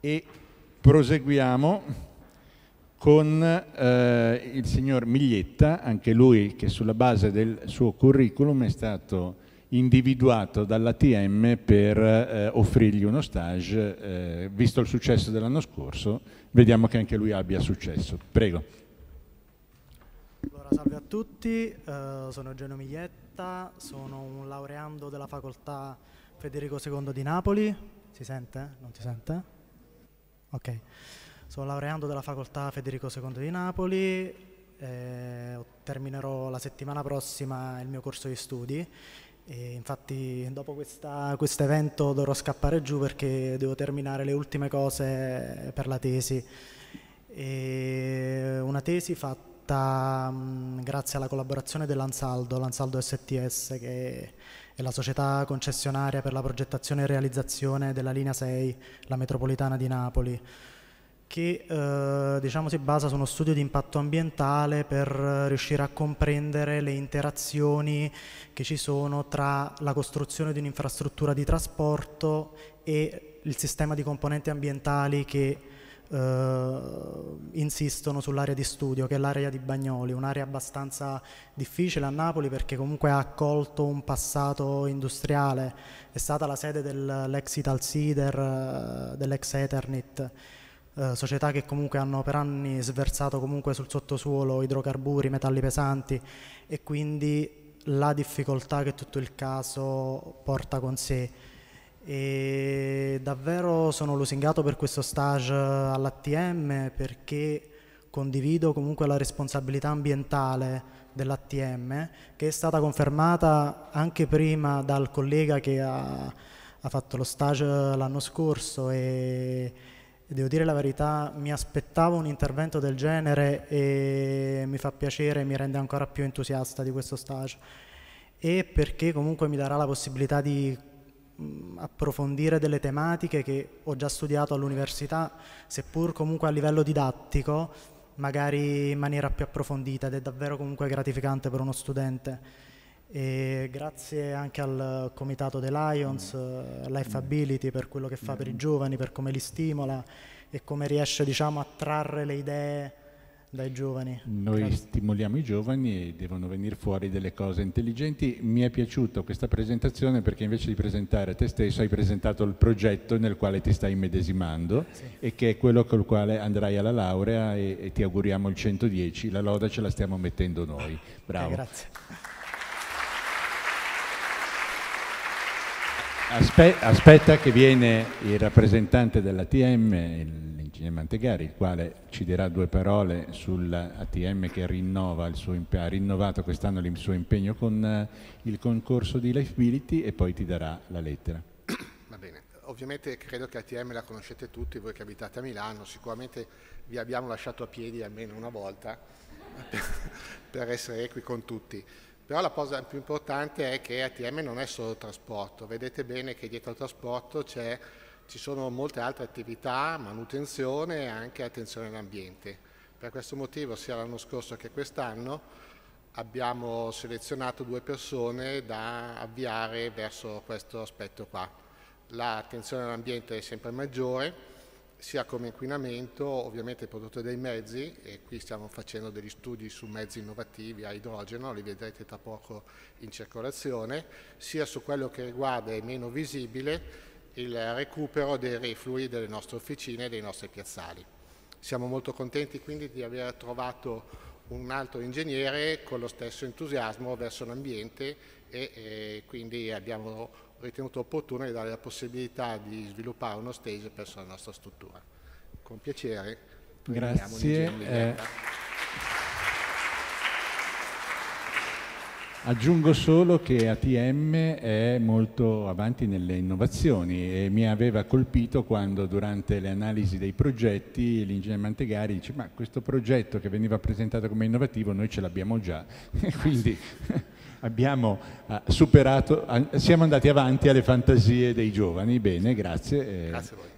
e proseguiamo con eh, il signor Miglietta, anche lui che sulla base del suo curriculum è stato individuato dall'ATM per eh, offrirgli uno stage, eh, visto il successo dell'anno scorso, vediamo che anche lui abbia successo. Prego. Allora, salve a tutti, uh, sono Eugenio Miglietta, sono un laureando della facoltà Federico II di Napoli, si sente? Non si sente? Ok, sono laureando della facoltà Federico II di Napoli, eh, terminerò la settimana prossima il mio corso di studi e infatti dopo questo evento dovrò scappare giù perché devo terminare le ultime cose per la tesi. E una tesi fatta fatta mh, grazie alla collaborazione dell'Ansaldo, l'Ansaldo STS che è la società concessionaria per la progettazione e realizzazione della linea 6, la metropolitana di Napoli che eh, diciamo, si basa su uno studio di impatto ambientale per riuscire a comprendere le interazioni che ci sono tra la costruzione di un'infrastruttura di trasporto e il sistema di componenti ambientali che eh, insistono sull'area di studio, che è l'area di Bagnoli, un'area abbastanza difficile a Napoli perché comunque ha accolto un passato industriale, è stata la sede dell'ex Italsider, eh, dell'ex Eternit, eh, società che comunque hanno per anni sversato comunque sul sottosuolo idrocarburi, metalli pesanti e quindi la difficoltà che tutto il caso porta con sé e davvero sono lusingato per questo stage all'ATM perché condivido comunque la responsabilità ambientale dell'ATM che è stata confermata anche prima dal collega che ha, ha fatto lo stage l'anno scorso e, devo dire la verità mi aspettavo un intervento del genere e mi fa piacere e mi rende ancora più entusiasta di questo stage e perché comunque mi darà la possibilità di approfondire delle tematiche che ho già studiato all'università, seppur comunque a livello didattico, magari in maniera più approfondita ed è davvero comunque gratificante per uno studente. E grazie anche al comitato dei Lions, eh, mm. Life Ability, per quello che fa mm. per i mm-hmm. giovani, per come li stimola e come riesce diciamo, a trarre le idee dai giovani? Noi Caso. stimoliamo i giovani e devono venire fuori delle cose intelligenti. Mi è piaciuta questa presentazione perché invece di presentare te stesso hai presentato il progetto nel quale ti stai immedesimando sì. e che è quello col quale andrai alla laurea e, e ti auguriamo il 110. La loda ce la stiamo mettendo noi. Bravo. Eh, grazie. Aspe aspetta che viene il rappresentante della TM, il Cine Mantegari, il quale ci dirà due parole sull'ATM che rinnova suo, ha rinnovato quest'anno il suo impegno con eh, il concorso di Lifebility e poi ti darà la lettera. Va bene, ovviamente credo che ATM la conoscete tutti, voi che abitate a Milano, sicuramente vi abbiamo lasciato a piedi almeno una volta per, essere qui con tutti. Però la cosa più importante è che ATM non è solo trasporto, vedete bene che dietro al trasporto c'è ci sono molte altre attività, manutenzione e anche attenzione all'ambiente. Per questo motivo sia l'anno scorso che quest'anno abbiamo selezionato due persone da avviare verso questo aspetto qua. L'attenzione all'ambiente è sempre maggiore, sia come inquinamento, ovviamente prodotto dai mezzi, e qui stiamo facendo degli studi su mezzi innovativi a idrogeno, li vedrete tra poco in circolazione, sia su quello che riguarda è meno visibile, il recupero dei reflui delle nostre officine e dei nostri piazzali. Siamo molto contenti quindi di aver trovato un altro ingegnere con lo stesso entusiasmo verso l'ambiente e, e quindi abbiamo ritenuto opportuno di dare la possibilità di sviluppare uno stage presso la nostra struttura. Con piacere. Grazie. Aggiungo solo che ATM è molto avanti nelle innovazioni e mi aveva colpito quando durante le analisi dei progetti l'ingegnere Mantegari dice ma questo progetto che veniva presentato come innovativo noi ce l'abbiamo già, quindi abbiamo ah, superato, siamo andati avanti alle fantasie dei giovani, bene, grazie. grazie a voi.